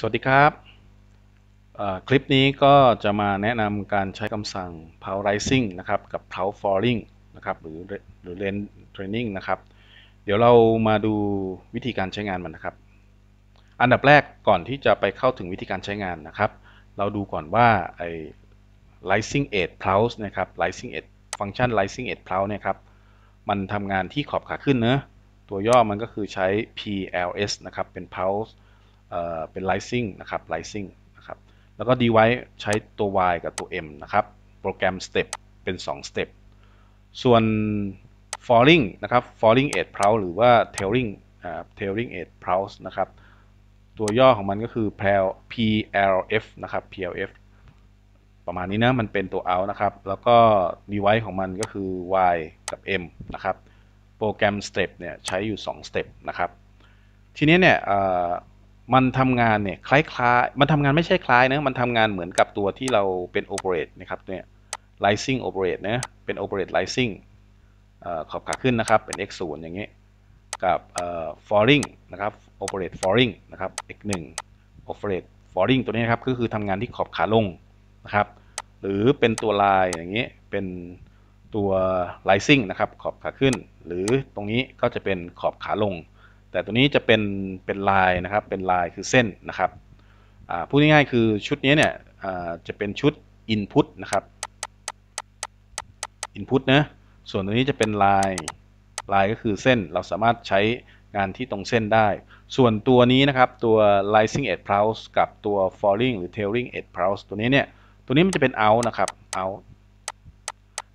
สวัสดีครับคลิปนี้ก็จะมาแนะนำการใช้คำสั่ง power rising นะครับกับ power falling นะครับหรือหรือ range training นะครับเดี๋ยวเรามาดูวิธีการใช้งานมันนะครับ อันดับแรกก่อนที่จะไปเข้าถึงวิธีการใช้งานนะครับเราดูก่อนว่า ไอ้ rising edge p u s นะครับ rising edge ฟังก์ชัน rising edge p u s เนี่ยครับมันทำงานที่ขอบขาขึ้นเนะตัวย่อมันก็คือใช้ PLS นะครับเป็น pulse เป็น Rising นะครับ Rising นะครับ แล้วก็ d ีไว้ใช้ตัว y กับตัว m นะครับ โปรแกรม step เป็น 2 step ส่วน falling นะครับ falling edge pulse หรือว่า tailing tailing edge pulse นะครับ ตัวย่อของมันก็คือ PLF นะครับ PLF ประมาณนี้นะ มันเป็นตัว out นะครับ แล้วก็ d ีไว้ของมันก็คือ y กับ m นะครับโปรแกรม step เนี่ยใช้อยู่ 2 step นะครับ ทีนี้เนี่ยมันทำงานเนี่ยคล้ายๆมันทำงานไม่ใช่คล้ายนะมันทำงานเหมือนกับตัวที่เราเป็นโอเปเรตนะครับเนี่ย rising operate นะเป็นโอเปเรตไลซิ่งขอบขาขึ้นนะครับเป็น x 0อย่างเงี้ยกับ falling นะครับ operate falling นะครับ x 1 operate falling ตัวนี้นะครับก็คือทำงานที่ขอบขาลงนะครับหรือเป็นตัวลายอย่างเงี้ยเป็นตัว rising นะครับขอบขาขึ้น หรือตรงนี้ก็จะเป็นขอบขาลงแต่ตัวนี้จะเป็นเป็น ลาย นะครับ เป็นลาย คือเส้นนะครับพูดง่ายๆคือชุดนี้เนี่ยจะเป็นชุด Input นะครับ Input นะส่วนตัวนี้จะเป็น ลาย ลายก็คือเส้น เราสามารถใช้งานที่ตรงเส้นได้ ส่วนตัวนี้นะครับ ตัว rising edge pulse กับตัว falling หรือ tailing edge pulse ตัวนี้เนี่ย ตัวนี้มันจะเป็น out นะครับ out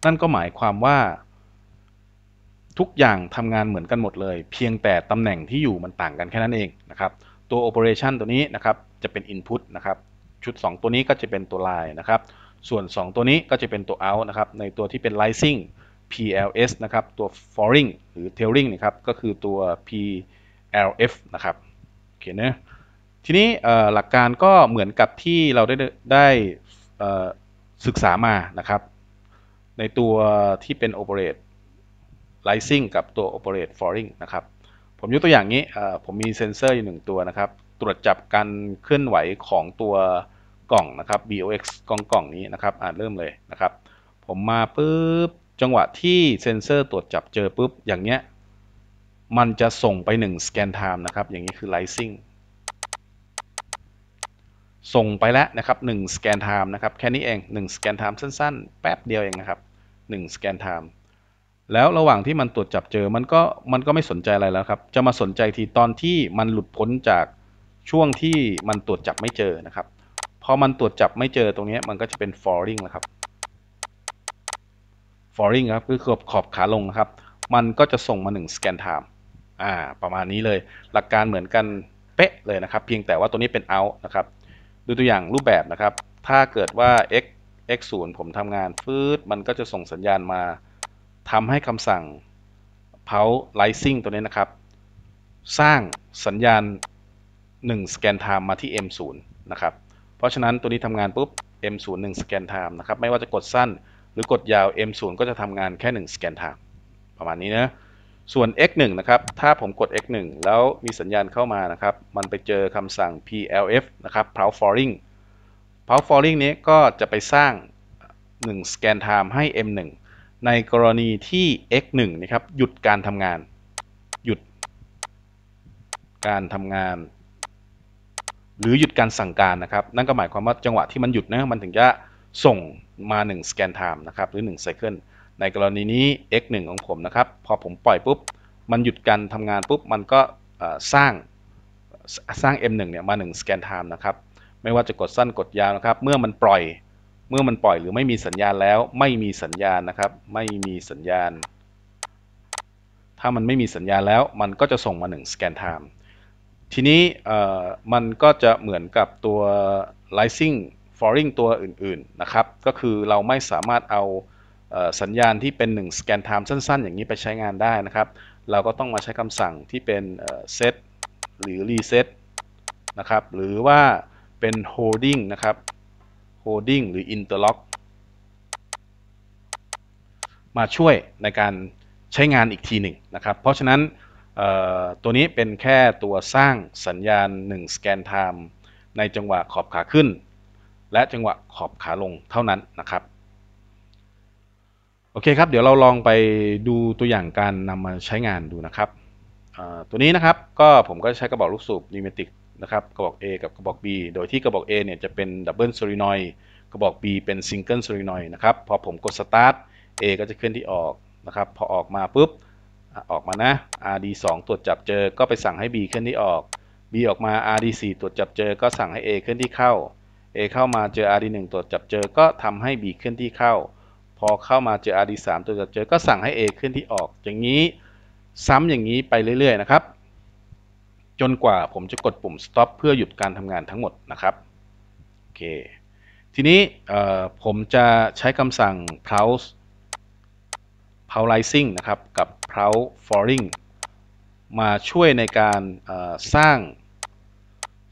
นั่นก็หมายความว่าทุกอย่างทำงานเหมือนกันหมดเลย เพียงแต่ตำแหน่งที่อยู่มันต่างกันแค่นั้นเอง นะครับ ตัว operation ตัวนี้นะครับจะเป็น input นะครับ ชุด 2 ตัวนี้ก็จะเป็นตัว line นะครับส่วน 2 ตัวนี้ก็จะเป็นตัว out นะครับในตัวที่เป็น rising PLS นะครับตัว foring หรือ tailing นะครับก็คือตัว PLF นะครับโอเคนะทีนี้หลักการก็เหมือนกับที่เราได้ได้ศึกษามานะครับในตัวที่เป็น operate rising กับตัว operate falling นะครับ ผมยกตัวอย่างนี้ผมมีเซนเซอร์อยู่หนึ่งตัวนะครับ ตรวจจับการเคลื่อนไหวของตัวกล่องนะครับ box กล่องกล่องนี้นะครับ อ่าเริ่มเลยนะครับ ผมมาปุ๊บ จังหวะที่เซนเซอร์ตรวจจับเจอปุ๊บ อย่างเนี้ย มันจะส่งไป1 scan time นะครับ อย่างนี้คือ rising ส่งไปแล้วนะครับ1 scan time นะครับ แค่นี้เอง1 scan time สั้นๆ แป๊บเดียวเองนะครับ1 scan time แล้วระหว่างที่มันตรวจจับเจอมันก็มันก็ไม่สนใจอะไรแล้วครับ จะมาสนใจทีตอนที่มันหลุดพ้นจากช่วงที่มันตรวจจับไม่เจอนะครับพอมันตรวจจับไม่เจอตรงนี้มันก็จะเป็น falling นะครับ falling ครับคือขอบขอบขาลงนะครับ มันก็จะส่งมา 1 scan time อ่าประมาณนี้เลย หลักการเหมือนกันเป๊ะเลยนะครับ เพียงแต่ว่าตัวนี้เป็น out นะครับ ดูตัวอย่างรูปแบบนะครับ ถ้าเกิดว่า x x 0ผมทำงานฟืดมันก็จะส่งสัญญาณมาทำให้คำสั่ง p u l r i s i n g ตัวนี้นะครับ สร้างสัญญาณ1 scan time มาที่ m0 นะครับเพราะฉะนั้นตัวนี้ทำงานปุ๊บ m0 1 scan time นะครับ ไม่ว่าจะกดสั้น หรือกดยาว m0 ก็จะทำงานแค่1 scan time ประมาณนี้นะส่วน x1 นะครับ ถ้าผมกด x1 แล้วมีสัญญาณเข้ามานะครับ มันไปเจอคำสั่ง plf นะครับ p o w f o r i n g p o w f o r i n g นี้ก็จะไปสร้าง1 scan time ให้ m1 ในกรณีที่ x 1นะครับหยุดการทำงานหยุดการทำงานหรือหยุดการสั่งการนะครับนั่นก็หมายความว่าจังหวะที่มันหยุดนะมันถึงจะส่งมา1 scan time นะครับหรือ1 cycle ในกรณีนี้ x 1ของผมนะครับพอผมปล่อยปุ๊บมันหยุดการทำงานปุ๊บมันก็สร้างสร้าง m 1เนี่ยมา1 scan time นะครับไม่ว่าจะกดสั้นกดยาวนะครับเมื่อมันปล่อยเมื่อมันปล่อย หรือไม่มีสัญญาณแล้วไม่มีสัญญาณนะครับไม่มีสัญญาณ ถ้ามันไม่มีสัญญาณแล้วมันก็จะส่งมา1 scan time ทีนี้มันก็จะเหมือนกับตัว rising f a l l i g ตัวอื่นๆนะครับ ก็คือเราไม่สามารถเอาสัญญาณที่เป็น1 scan time สั้น ๆ อย่างนี้ไปใช้งานได้นะครับ เราก็ต้องมาใช้คำสั่งที่เป็น set หรือ reset นะครับหรือว่าเป็น holding นะครับโคดิ้งหรืออินเตอร์ล็อกมาช่วยในการใช้งานอีกทีหนึ่งนะครับเพราะฉะนั้นตัวนี้เป็นแค่ตัวสร้างสัญญาณ1สแกนไทม์ในจังหวะขอบขาขึ้นและจังหวะขอบขาลงเท่านั้นนะครับ โอเคครับเดี๋ยวเราลองไปดูตัวอย่างการนำมาใช้งานดูนะครับตัวนี้นะครับก็ผมก็ใช้กระบอกลูกสูบนิเมติกนะครับกระบอก A กับกระบอก B โดยที่กระบอก A เนี่ยจะเป็นดับเบิลโซลินอยกระบอก B เป็นซิงเกิลโซลินอยนะครับพอผมกดสตาร์ท A ก็จะเคลื่อนที่ออกนะครับพอออกมาปุ๊บออกมานะ RD2 ตรวจจับเจอก็ไปสั่งให้ B เคลื่อนที่ออก B ออกมา RD4 ตรวจจับเจอ ก็สั่งให้ A เคลื่อนที่เข้า A เข้ามาเจอ RD1 ตรวจจับเจอก็ทำให้ B เคลื่อนที่เข้า พอเข้ามาเจอ RD3 ตรวจจับเจอก็สั่งให้ A เคลื่อนที่ออกอย่างนี้ซ้ำอย่างนี้ไปเรื่อยๆนะครับจนกว่า ผมจะกดปุ่ม stop เพื่อหยุดการทำงานทั้งหมดนะครับ โอเค ทีนี้ผมจะใช้คำสั่ง p r o w s e p o r l i z i n g นะครับ กับ p r o w s e foring มาช่วยในการสร้าง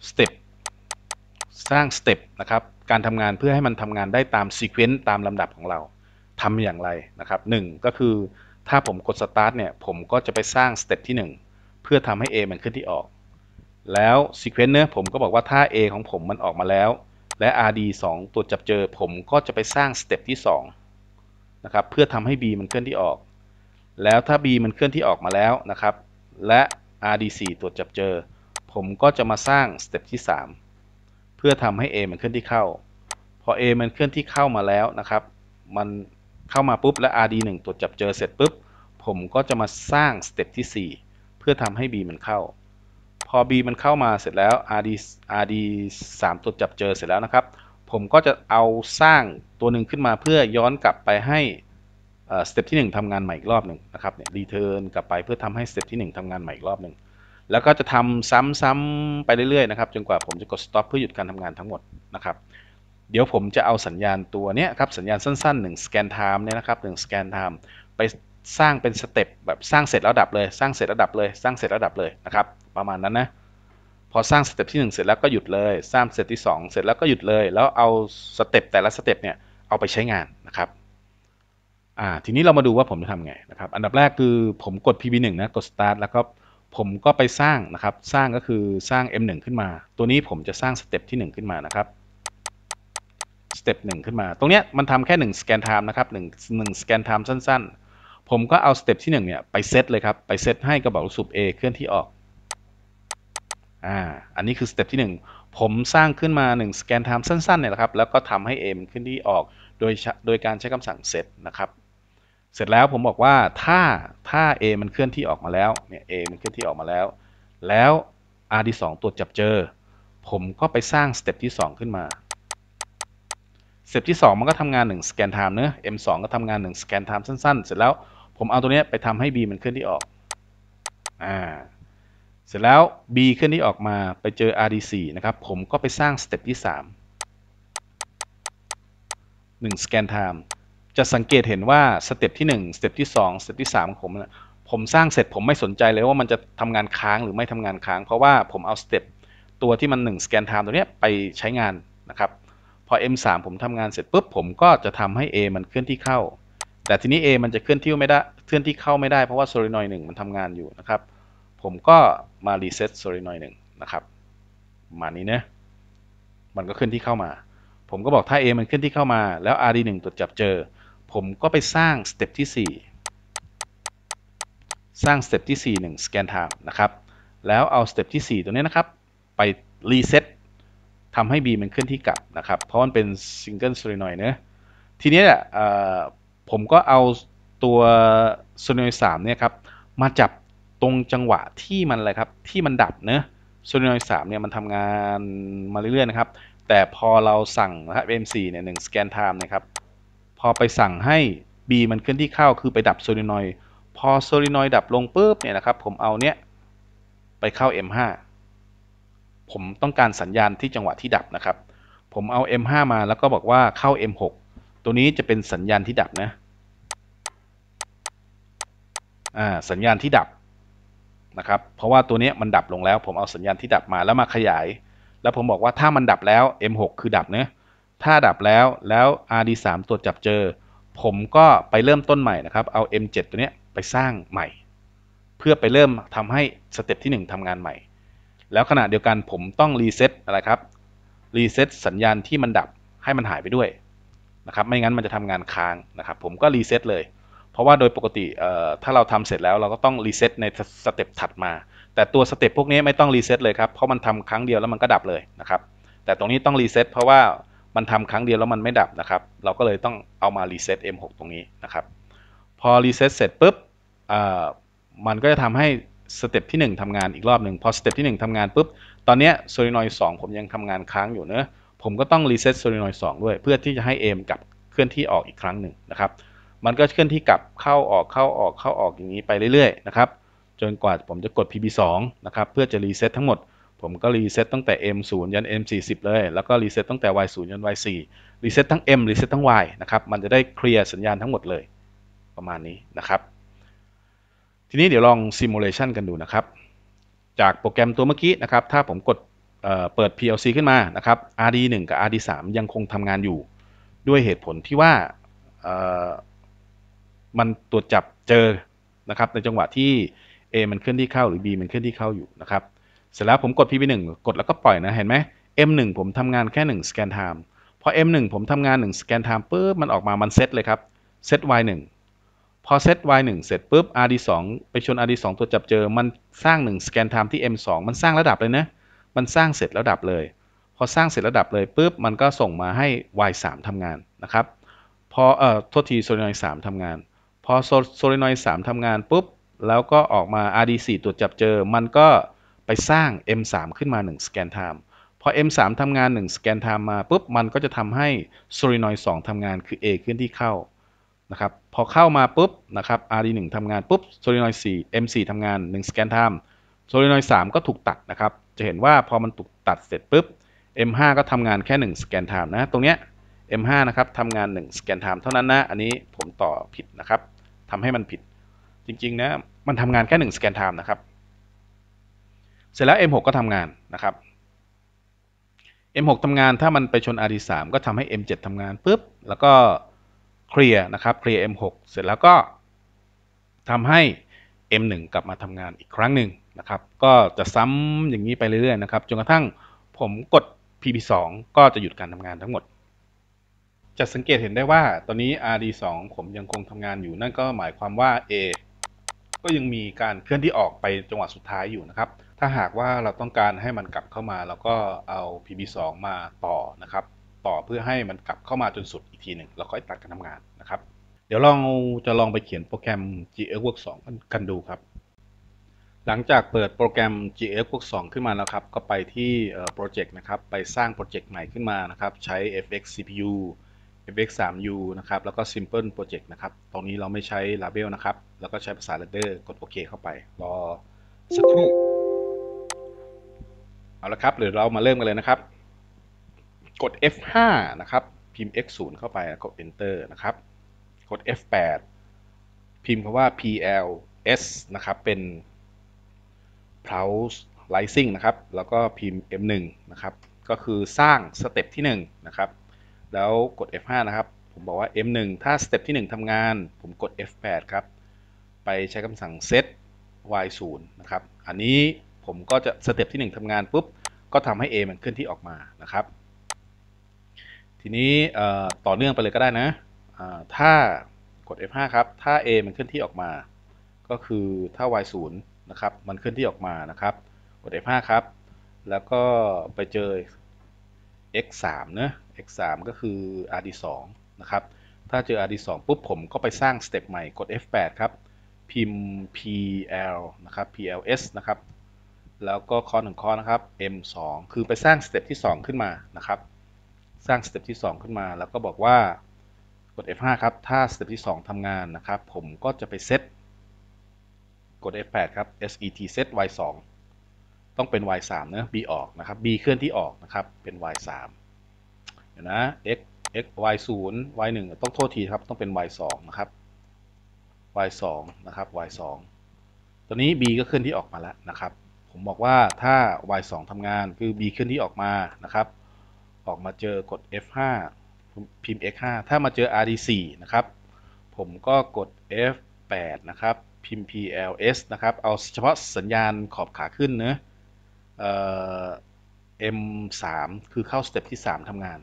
step สร้าง step นะครับ การทำงานเพื่อให้มันทำงานได้ตาม sequence ตามลำดับของเรา ทำอย่างไรนะครับ หนึ่งก็คือถ้าผมกด start เนี่ย ผมก็จะไปสร้าง step ที่ 1 เพื่อทำให้ A มันขึ้นที่ออกแล้ว s e q u e n c e อผมก็บอกว่าถ้า A ของผมมันออกมาแล้ว และ RD 2ตรวจจับเจอผมก็จะไปสร้างสเต็ปที่2นะครับเพื่อทำให้ B มันเคลื่อนที่ออก แล้วถ้า B มันเคลื่อนที่ออกมาแล้วนะครับ และ RD 4ตรวจจับเจอ ผมก็จะมาสร้างสเต็ปที่3 เพื่อทำให้ A มันเคลื่อนที่เข้า พอ A มันเคลื่อนที่เข้ามาแล้วนะครับ มันเข้ามาปุ๊บและ RD 1ตรวจจับเจอเสร็จปุ๊บ ผมก็จะมาสร้างสเต็ปที่4 เพื่อทำให้ B มันเข้าพอ b มันเข้ามาเสร็จแล้ว rd rd 3ตัวจับเจอเสร็จแล้วนะครับ ผมก็จะเอาสร้างตัวหนึ่งขึ้นมาเพื่อย้อนกลับไปให้สเต็ปที่ 1 ทำงานใหม่อีกรอบหนึ่งนะครับเนี่ยรีเทิร์นกลับไปเพื่อทำให้สเต็ปที่ 1 ทำงานใหม่อีกรอบหนึ่งแล้วก็จะทำซ้ำๆไปเรื่อยๆนะครับจนกว่าผมจะกด stop เพื่อหยุดการทำงานทั้งหมดนะครับเดี๋ยวผมจะเอาสัญญาณตัวนี้ครับสัญญาณสั้นๆ 1 scan time เนี่ยนะครับหนึ่ง scan time ไปสร้างเป็นสเต็ปแบบสร้างเสร็จระดับเลยสร้างเสร็จระดับเลย สร้างเสร็จระดับเลยนะครับ ประมาณนั้นนะพอสร้างสเต็ปที่ 1 เสร็จแล้วก็หยุดเลย สร้างเสร็จที่ 2 เสร็จแล้วก็หยุดเลยแล้วเอาสเต็ปแต่ละสเต็ปเนี่ยเอาไปใช้งานนะครับอ่าทีนี้เรามาดูว่าผมจะทำไงนะครับอันดับแรกคือผมกด pb1 นะกด start แล้วก็ผมก็ไปสร้างนะครับสร้างก็คือสร้าง m1 ขึ้นมาตัวนี้ผมจะสร้างสเต็ปที่1 ขึ้นมานะครับสเต็ปหนึ่งขึ้นมา ตรงเนี้ยมันทำแค่1สแกนไทม์นะครับหนึ่งหนึ่งสแกนไทม์สั้น ๆผมก็เอาสเต็ปที่1เนี่ยไปเซตเลยครับ ไปเซตให้กระบอกลูกสูบ A เคลื่อนที่ออก อ่า อันนี้คือสเต็ปที่1 ผมสร้างขึ้นมา1สแกนไทม์สั้นๆเนี่ยแหละครับ แล้วก็ทำให้มนขึ้นที่ออก โดยโดยการใช้คำสั่งเซตนะครับ เสร็จแล้วผมบอกว่าถ้าถ้า A มันเคลื่อนที่ออกมาแล้ว เนี่ย A มันเคลื่อนที่ออกมาแล้ว แล้ว R D ี2ตรวจจับเจอ ผมก็ไปสร้างสเต็ปที่2 ขึ้นมา สเต็ปที่ 2มันก็ทำงาน1สแกนไทม์เนอะ M2 ก็ทำงาน1สแกนไทม์สั้นๆ เสร็จแล้วผมเอาตัวนี้ไปทำให้ b มันเคลื่อนที่ออกอ่าเสร็จแล้ว b เคลื่อนที่ออกมาไปเจอ rdc นะครับ ผมก็ไปสร้างสเต็ปที่ 3 1 scan time จะสังเกตเห็นว่าสเต็ปที่1สเต็ปที่2สเต็ปที่3ของผมนะผมสร้างเสร็จผมไม่สนใจเลยว่ามันจะทำงานค้างหรือไม่ทำงานค้าง เพราะว่าผมเอาสเต็ปตัวที่มัน1 scan time ตัวนี้ไปใช้งานนะครับ พอ m 3ผมทำงานเสร็จปุ๊บผมก็จะทำให้ a มันเคลื่อนที่เข้าแต่ทีนี้ A มันจะเคลื่อนที่ไม่ได้เคลื่อน ที่เข้าไม่ได้เพราะว่าโซลินอยหนึ่งมันทำงานอยู่นะครับผมก็มา รีเซ็ตโซลินอยหนึ่งนะครับมานี้นะมันก็เคลื่อนที่เข้ามา ผมก็บอกถ้า A มันเคลื่อนที่เข้ามา แล้ว RD1 ตรวจจับเจอ ผมก็ไปสร้างสเต็ปที่4 สร้างสเต็ปที่4 1 scan time นะครับแล้วเอาสเต็ปที่4ตัวนี้ นะครับ ไปรีเซ็ตทำให้ B มันเคลื่อนที่กลับนะครับ เพราะมันเป็นซิงเกิลโซลินอยเนะทีนี้เนี่ยผมก็เอาตัว โซนิโสามเนี่ยครับ มาจับตรงจังหวะที่มัน อะไร ครับ ที่มันดับเนะโซนิโสามเนี่ยมันทำงานมาเรื่อยๆนะ ครับ แต่พอเราสั่งนะครับี่เนี่ยหนึ่งสแกนไทม์นะครับพอไปสั่งให้ B มันเคลื่อนที่เข้าคือไปดับโซลินอยพอ โซลินอยดับลงปุ๊บเนี่ยนะครับผมเอาเนี้ยไปเข้า M5 ผมต้องการสัญญาณที่จังหวะที่ดับนะครับ ผมเอา M5 มาแล้วก็บอกว่าเข้า M6 ตัวนี้จะเป็นสัญญาณที่ดับนะสัญญาณที่ดับ นะครับ เพราะว่าตัวนี้มันดับลงแล้ว ผมเอาสัญญาณที่ดับมาแล้วมาขยาย แล้วผมบอกว่าถ้ามันดับแล้ว M6 คือดับเนะถ้าดับแล้วแล้ว RD3 ตรวจจับเจอ ผมก็ไปเริ่มต้นใหม่นะครับเอา M7 ตัวนี้ไปสร้างใหม่ เพื่อไปเริ่มทำให้สเต็ปที่1 ทำงานใหม่ แล้วขณะเดียวกันผมต้องรีเซ็ตอะไรครับรีเซ็ตสัญญาณที่มันดับให้มันหายไปด้วยนะครับไม่งั้นมันจะทำงานค้างนะครับผมก็รีเซ็ตเลยราะว่าโดยปกติถ้าเราทำเสร็จแล้วเราก็ต้องรีเซ็ตในสเต็ปถัดมา แต่ตัวสเต็ปพวกนี้ไม่ต้องรีเซ็ตเลยครับเพราะมันทำครั้งเดียวแล้วมันก็ดับเลยนะครับแต่ตรงนี้ต้องรีเซ็ตเพราะว่ามันทำครั้งเดียว แล้วมันไม่ดับนะครับเราก็เลยต้องเอามารีเซ็ต M6 ตรงนี้นะครับ พอรีเซ็ตเสร็จปุ๊บมันก็จะทำให้สเต็ปที่1 ทำงานอีกรอบหนึ่งพอสเต็ปที่ 1 ทำงานปุ๊บตอนนี้โซลิโนอยสองผมยังทำงานค้างอยู่เนะผมก็ต้องรีเซ็ตโซลิโนอยสองด้วยเพื่อที่จะให้เอมกับเคลื่อนที่ออกอีกครั้งหนึ่งนะครับมันก็เคลื่อนที่กลับเข้าออกเข้าออกเข้าออกอย่างนี้ไปเรื่อยๆนะครับจนกว่าผมจะกด PB2 นะครับเพื่อจะรีเซ็ตทั้งหมดผมก็รีเซ็ตตั้งแต่ M0 ยัน M40 เลย แล้วก็รีเซ็ตตั้งแต่ Y0 ยัน Y4 รีเซ็ตทั้ง M รีเซ็ตทั้ง Y นะครับมันจะได้เคลียร์สัญญาณทั้งหมดเลย ประมาณนี้นะครับทีนี้เดี๋ยวลองซิมูเลชันกันดูนะครับ จากโปรแกรมตัวเมื่อกี้นะครับ ถ้าผมกดเเปิด PLC ขึ้นมานะครับ RD1 กับ RD3 ยังคงทำงานอยู่ ด้วยเหตุผลที่ว่ามันตรวจจับเจอนะครับ ในจังหวะที่ A มันเคลื่อนที่เข้าหรือ B มันเคลื่อนที่เข้าอยู่นะครับเสร็จแล้วผมกด PB1 กดแล้วก็ปล่อยนะเห็นไหม M1 ผมทำงานแค่1 scan time พอ M1 ผมทำงาน1 scan time ปุ๊บมันออกมามันเซตเลยครับเซต Y1 พอเซต Y1 เสร็จปุ๊บ RD2 ไปชน RD2 ตัวจับเจอมันสร้าง1 scan time ที่ M2 มันสร้างระดับเลยนะมันสร้างเสร็จระดับเลย พอสร้างเสร็จระดับเลยปุ๊บมันก็ส่งมาให้ Y3 ทำงานนะครับพอเอ่อโทษทีโซลินอย3ทำงานพอโซลินอยด์มทำงานปุ๊บ แล้วก็ออกมา RD4 ตรวจจับเจอ มันก็ไปสร้าง M3 ขึ้นมา1สแกนไทม์ พอ M3 ทำงาน1สแกนไทม์มาปุ๊บ มันก็จะทำให้โซลิน o ย d 2ทำงานคือ A เคลื่อนที่เข้านะครับ พอเข้ามาปุ๊บนะครับ RD1 ทำงานปุ๊บโซลินอ i d 4 M4 ทำงาน1สแกนไทม์โซลิน o ย d 3ก็ถูกตัดนะครับ จะเห็นว่าพอมันถูกตัดเสร็จปุ๊บ M5 ก็ทำงานแค่1สแกนไทม์นะ ตรงเนี้ย M5 นะครับทำงาน1สแกนไทม์เท่านั้นนะ อันนี้ผมต่อผิดนะครับทำให้มันผิดจริง ๆนะมันทำงานแค่1 scan time นะครับเสร็จแล้ว M6 ก็ทำงานนะครับ M6 ทำงานถ้ามันไปชน RD3 ก็ทำให้ M7 ทำงานปุ๊บแล้วก็เคลียร์นะครับเคลียร์ M6 เสร็จแล้วก็ทำให้ M1 กลับมาทำงานอีกครั้งหนึ่งนะครับก็จะซ้ำอย่างนี้ไปเรื่อยๆนะครับจนกระทั่งผมกด PP2 ก็จะหยุดการทำงานทั้งหมดจะสังเกตเห็นได้ว่าตอนนี้ RD2 ผมยังคงทำงานอยู่ นั่นก็หมายความว่า A ก็ยังมีการเคลื่อนที่ออกไปจังหวะสุดท้ายอยู่นะครับ ถ้าหากว่าเราต้องการให้มันกลับเข้ามาเราก็เอา PB2 มาต่อนะครับต่อเพื่อให้มันกลับเข้ามาจนสุดอีกทีหนึ่งเราค่อยตัดการทำงานนะครับ เดี๋ยวลองจะลองไปเขียนโปรแกรม GX Work 2กันดูครับ หลังจากเปิดโปรแกรม GX Work 2ขึ้นมาแล้วครับก็ไปที่โปรเจกต์นะครับไปสร้างโปรเจกต์ใหม่ขึ้นมานะครับใช้ FX CPU fx 3u นะครับ แล้วก็ simple project นะครับ ตรงนี้เราไม่ใช้ label นะครับ แล้วก็ใช้ภาษา ladder กดโอเคเข้าไปรอสักครู่ เอาละครับ หรือเรามาเริ่มกันเลยนะครับ กด f5 นะครับ พิมพ์ x0 เข้าไปกด enter นะครับ กด f8 พิมพ์คำว่า pls นะครับ เป็น browse rising นะครับ แล้วก็พิมพ์ m1 นะครับ ก็คือสร้างสเต็ปที่ 1 นะครับแล้วกด F5 นะครับ ผมบอกว่า M1 ถ้าสเต็ปที่1 ทำงาน ผมกด F8 ครับ ไปใช้คำสั่ง set y0 นะครับ อันนี้ผมก็จะสเต็ปที่ 1 ทำงานปุ๊บ ก็ทำให้ A มันเคลื่อนที่ออกมานะครับ ทีนี้ต่อเนื่องไปเลยก็ได้นะ ถ้ากด F5 ครับ ถ้า A มันเคลื่อนที่ออกมา ก็คือถ้า y0 นะครับ มันเคลื่อนที่ออกมานะครับ กด F5 ครับ แล้วก็ไปเจอ x3 เนะ x 3ก็คือ r d 2นะครับ ถ้าเจอ r d 2ปุ๊บ ผมก็ไปสร้างสเต็ปใหม่ กด f 8ครับ พิมพ์ pl นะครับ pls นะครับ แล้วก็ข้อหนึ่งข้อนะครับ m 2คือไปสร้างสเต็ปที่2 ขึ้นมา นะครับ สร้างสเต็ปที่ 2 ขึ้นมา แล้วก็บอกว่า กด f 5ครับ ถ้าสเต็ปที่ 2 ทำ งานนะครับ ผมก็จะไปเซต กด F8 ครับ SET set Y2 ต้องเป็น Y3 นะ B ออกนะครับ B เคลื่อนที่ออกนะครับ เป็น Y3 ี๋ยวนะ x x y 0 y 1 ต้องโทษทีครับ ต้องเป็น y 2 นะครับ y 2 นะครับ y 2 ตอนนี้ b ก็เคลื่อนที่ออกมาแล้วนะครับ ผมบอกว่าถ้า y 2ทำงาน คือ b เคลื่อนที่ออกมา นะครับ ออกมาเจอกด f 5พิมพ์ x 5 ถ้ามาเจอ r d 4 นะครับ ผมก็กด f 8 นะครับ พิมพ์ pls นะครับ เอาเฉพาะสัญญาณขอบขาขึ้นเนะ เอ่อ m 3 คือเข้าสเต็ปที่ 3ทำงาน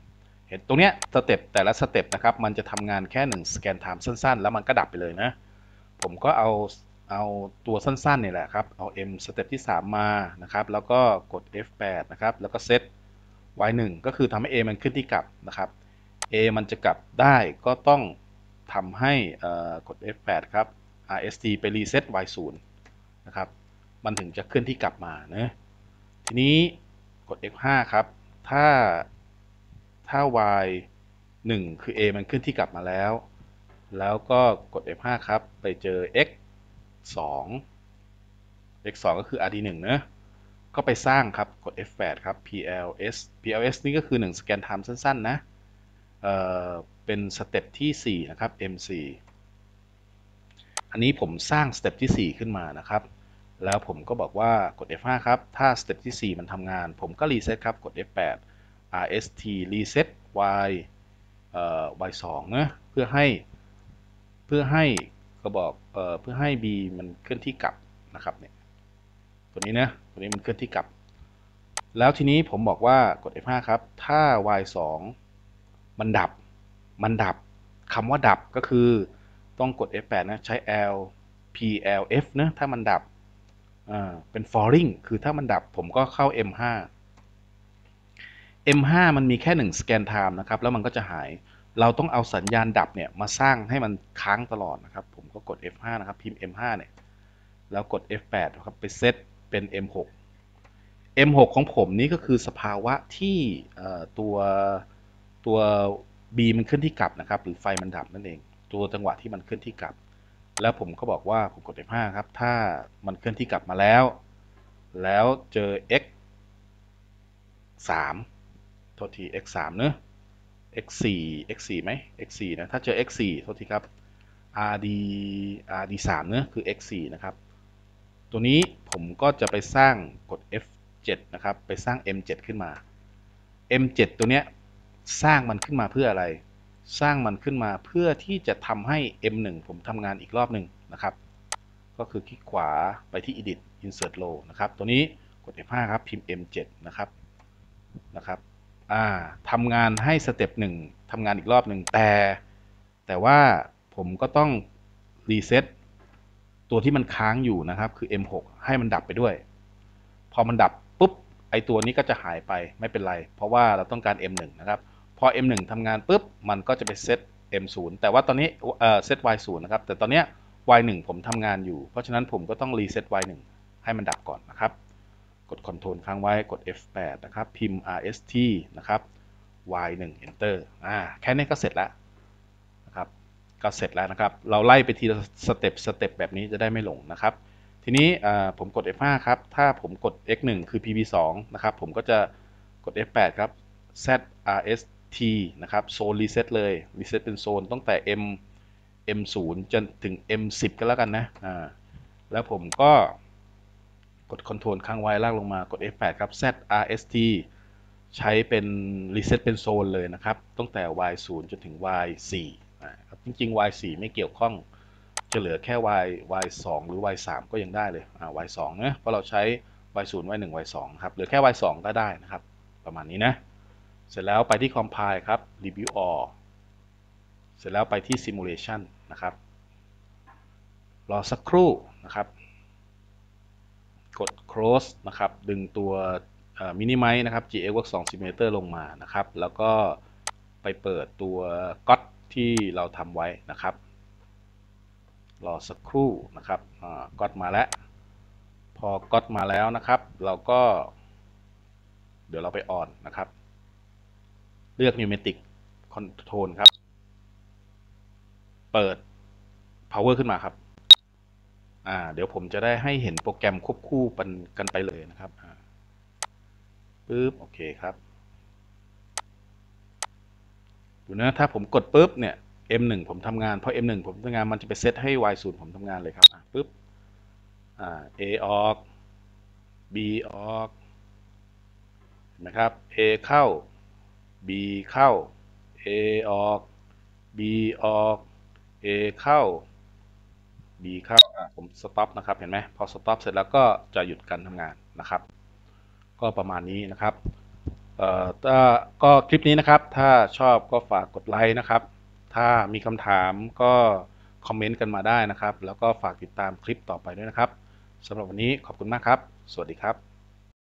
เห็นตรงเนี้ยสเต็ปแต่ละสเต็ปนะครับ มันจะทำงานแค่1สแกนไทม์สั้นๆ แล้วมันก็ดับไปเลยนะผมก็เอาเอาตัวสั้นๆนี่แหละครับเอา M สเต็ปที่ 3 มานะครับ แล้วก็กด F8 นะครับแล้วก็เซต Y1 ก็คือทำให้ A มันขึ้นที่กลับนะครับ A มันจะกลับได้ก็ต้องทำให้กด F8 ครับ RST ไปรีเซต Y0 นะครับมันถึงจะขึ้นที่กลับมานะทีนี้กด F5 ครับ ถ้าถ้า y 1 คือ a มันขึ้นที่กลับมาแล้ว แล้วก็กด F5 ครับ ไปเจอ x 2 x 2 ก็คือ r d 1นะก็ไปสร้างครับ กด F8 ครับ PLS PLS นี่ก็คือ1สแกนไทม์สั้น ๆ นะ เออเป็นสเต็ปที่ 4 นะครับ M4 อันนี้ผมสร้างสเต็ปที่ 4 ขึ้นมานะครับ แล้วผมก็บอกว่า กด F5 ครับ ถ้าสเต็ปที่ 4 มันทำงาน ผมก็รีเซ็ตครับ กด F8 rst reset y y 2นะเพื่อให้ เพื่อให้กระบอกเออเพื่อให้ b มันเคลื่อนที่กลับนะครับเนี่ย ตัวนี้นะ ตัวนี้มันเคลื่อนที่กลับ แล้วทีนี้ผมบอกว่ากด F5 ครับ ถ้า y 2มันดับ มันดับ คำว่าดับก็คือต้องกด F8 นะ ใช้ L P L F นะถ้ามันดับ เป็น falling คือถ้ามันดับผมก็เข้า M5 M5 มันมีแค่ 1 สแกนไทม์นะครับ แล้วมันก็จะหาย เราต้องเอาสัญญาณดับ เนี่ย มาสร้างให้มันค้างตลอด นะครับ ผมก็กด F5 นะครับ พิมพ์ M5 เนี่ย แล้วกด F8 นะครับ ไปเซตเป็น M6 M6 ของผมนี้ก็คือสภาวะที่ตัว ตัวบีมันขึ้นที่กลับ นะครับ หรือไฟ มัน ดับ นั่นเอง ตัวจังหวะที่มันขึ้นที่กลับ แล้วผมก็บอกว่าผมกด F5 ครับ ถ้ามันเคลื่อนที่กลับมาแล้ว แล้วเจอ x 3โทษที x 3เนอะ x 4 x 4ไหม x 4นะ ถ้าเจอ x 4โทษทีครับ rd rd 3เนอะคือ x 4นะครับ ตัวนี้ ผมก็จะไปสร้าง กด f 7นะครับ ไปสร้าง m 7ขึ้นมา m 7ตัวเนี้ย สร้างมันขึ้นมาเพื่ออะไร สร้างมันขึ้นมาเพื่อที่จะทำให้ m 1ผมทำงานอีกรอบหนึ่งนะครับ ก็คือ คลิกขวา ไปที่ edit insert row นะครับ ตัวนี้ กด f 5ครับ พิมพ์ m 7นะครับ นะครับทำงานให้สเต็ปหนึ่งทำงานอีกรอบหนึ่งแต่แต่ว่าผมก็ต้องรีเซ็ตตัวที่มันค้างอยู่ นะครับ คือ M6 ให้มันดับไปด้วย พอมันดับปุ๊บไอตัวนี้ก็จะหายไปไม่เป็นไร เพราะว่าเราต้องการ M1 นะครับ พอ M1 ทำงาน ปุ๊บมันก็จะ ไปเซ็ต M0 แต่ว่าตอนนี้เอ็อเซต Y0 นะครับ แต่ตอนเนี้ย Y1 ผมทำงานอยู่เพราะฉะนั้นผมก็ต้องรีเซ็ต Y1 ให้มันดับก่อนนะครับกด Ctrl ค้างไว้ กด F8 นะครับ พิมพ์ RST นะครับ Y1 Enter อ่าแค่นี้ก็เสร็จแล้วนะครับก็เสร็จแล้วนะครับ เราไล่ไปทีละสเต็ปสเต็ปแบบนี้จะได้ไม่หลงนะครับ ทีนี้ผมกด F5 ครับ ถ้าผมกด X1 คือ PP2 นะครับ ผมก็จะกด F8 ครับ Z RST นะครับ โซนรีเซ็ตเลยรีเซ็ตเป็นโซนตั้งแต่ M M0 จนถึง M10 ก็แล้วกันนะอ่าแล้วผมก็กด Ctrl ค้างไว้ลาก ลงมา กด F8 ครับ ZRST ใช้เป็นรีเซ็ตเป็นโซนเลยนะครับ ตั้งแต่ Y0 จน ถึง Y4 ครับจริงๆ Y4 ไม่เกี่ยวข้องจะเหลือแค่ y y2 หรือ y3 ก็ยังได้เลย อ่า y2 นะ เพราะเราใช้ y0 y1 y2 ครับ เหลือแค่ y2 ก็ได้นะครับ ประมาณนี้นะ เสร็จแล้วไปที่ compile ครับ review all เสร็จแล้วไปที่ simulation นะครับ รอสักครู่นะครับกด close นะครับ ดึงตัวมินิไมนะครับ GX Work 2 s i m u t o r ลงมา นะครับ แล้วก็ไปเปิดตัวก๊อตที่เราทำไว้นะครับ รอสักครู่นะครับก๊อตมาแล้ว พอก๊อตมาแล้วนะครับ เราก็ เดี๋ยวเราไปออน นะครับ เลือก Pneumatic Control ครับ เปิด Power ขึ้นมาครับ่าเดี๋ยวผมจะได้ให้เห็นโปรแกรมควบคู่กันไปเลยนะครับปึ๊บโอเคครับดูนะถ้าผมกดปึ๊บเนี่ย M1 ผมทำงานเพราะ M1 ผมทำงานมันจะไปเซตให้ Y0 ผมทำงานเลยครับปึ๊บอ่า A ออก B ออกนะครับ A เข้า B เข้า A ออก B ออก A เข้า B เข้าผมสต็อปนะครับเห็นไหมพอสต็อปเสร็จแล้วก็จะหยุดการทำงานนะครับ ก็ประมาณนี้นะครับเอ่อถ้า ก็คลิปนี้นะครับถ้าชอบก็ฝากกดไลค์นะครับ ถ้ามีคำถามก็คอมเมนต์กันมาได้นะครับ แล้วก็ฝากติดตามคลิปต่อไปด้วยนะครับสำหรับวันนี้ขอบคุณมากครับ สวัสดีครับ